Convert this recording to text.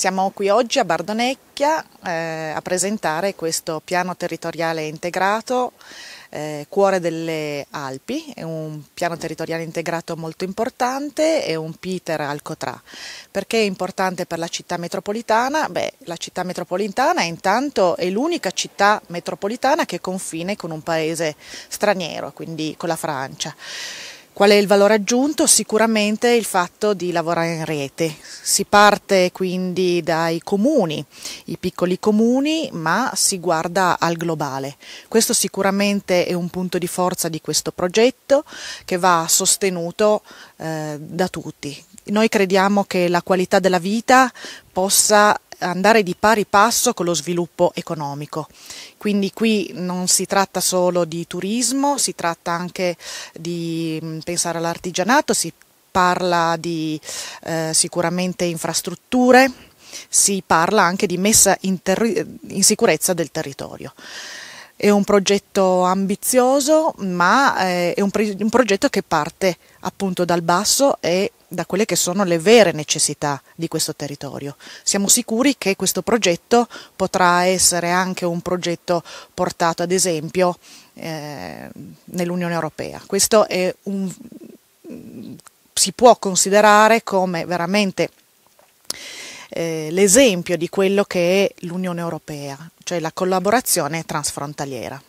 Siamo qui oggi a Bardonecchia eh, a presentare questo piano territoriale integrato eh, Cuore delle Alpi, è un piano territoriale integrato molto importante, è un Peter Alcotrà. Perché è importante per la città metropolitana? Beh, la città metropolitana intanto è l'unica città metropolitana che confine con un paese straniero, quindi con la Francia. Qual è il valore aggiunto? Sicuramente il fatto di lavorare in rete. Si parte quindi dai comuni, i piccoli comuni, ma si guarda al globale. Questo sicuramente è un punto di forza di questo progetto che va sostenuto eh, da tutti. Noi crediamo che la qualità della vita possa andare di pari passo con lo sviluppo economico. Quindi qui non si tratta solo di turismo, si tratta anche di mm, pensare all'artigianato, si parla di eh, sicuramente infrastrutture, si parla anche di messa in, in sicurezza del territorio. È un progetto ambizioso, ma eh, è un, un progetto che parte appunto dal basso e da quelle che sono le vere necessità di questo territorio. Siamo sicuri che questo progetto potrà essere anche un progetto portato ad esempio eh, nell'Unione Europea. Questo un, si può considerare come veramente eh, l'esempio di quello che è l'Unione Europea, cioè la collaborazione transfrontaliera.